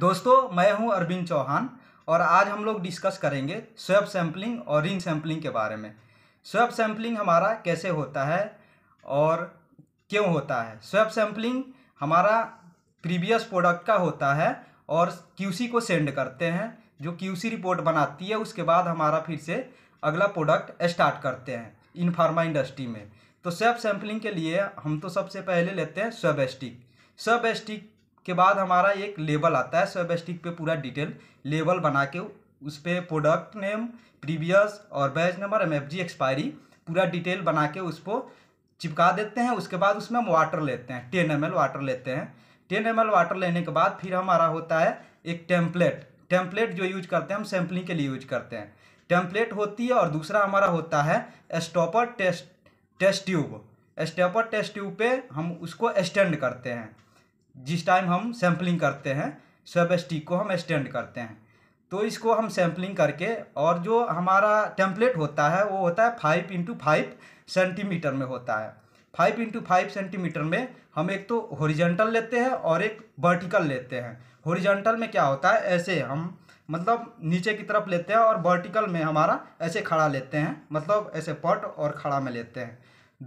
दोस्तों मैं हूं अरविंद चौहान और आज हम लोग डिस्कस करेंगे स्वेब सैम्पलिंग और रिंग सैम्पलिंग के बारे में स्वेब सैम्पलिंग हमारा कैसे होता है और क्यों होता है स्वेब सैम्पलिंग हमारा प्रीवियस प्रोडक्ट का होता है और क्यूसी को सेंड करते हैं जो क्यूसी रिपोर्ट बनाती है उसके बाद हमारा फिर से अगला प्रोडक्ट स्टार्ट करते हैं इन फार्मा इंडस्ट्री में तो स्वेब सैम्पलिंग के लिए हम तो सबसे पहले लेते हैं स्वेब स्टिक स्वेब स्टिक के बाद हमारा एक लेबल आता है स्वेब स्टिक पे पूरा डिटेल लेबल बना के उस पर प्रोडक्ट नेम प्रीवियस और बैच नंबर एम एक्सपायरी पूरा डिटेल बना के उसको चिपका देते हैं उसके बाद उसमें हम वाटर लेते हैं टेन एम वाटर लेते हैं टेन एम वाटर लेने के बाद फिर हमारा होता है एक टेम्पलेट टेम्पलेट जो यूज करते हैं हम सैम्पलिंग के लिए यूज करते हैं टेम्पलेट होती है और दूसरा हमारा होता है stopper test test tube stopper test tube पे हम उसको एक्सटेंड करते हैं जिस टाइम हम सैम्पलिंग करते हैं स्वेब स्टिक को हम एक्सटेंड करते हैं तो इसको हम सैम्पलिंग करके और जो हमारा टेम्पलेट होता है वो होता है फाइव इंटू फाइव सेंटीमीटर में होता है फाइव इंटू फाइव सेंटीमीटर में हम एक तो होरिजेंटल लेते हैं और एक वर्टिकल लेते हैं होरिजेंटल में क्या होता है ऐसे हम मतलब नीचे की तरफ लेते हैं और वर्टिकल में हमारा ऐसे खड़ा लेते हैं मतलब ऐसे पट और खड़ा में लेते हैं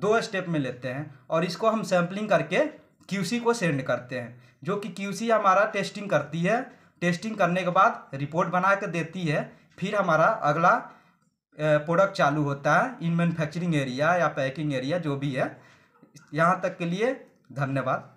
दो स्टेप में लेते हैं और इसको हम सैम्पलिंग करके क्यूसी को सेंड करते हैं जो कि क्यूसी हमारा टेस्टिंग करती है टेस्टिंग करने के बाद रिपोर्ट बना कर देती है फिर हमारा अगला प्रोडक्ट चालू होता है इन मैन्युफैक्चरिंग एरिया या पैकिंग एरिया जो भी है यहाँ तक के लिए धन्यवाद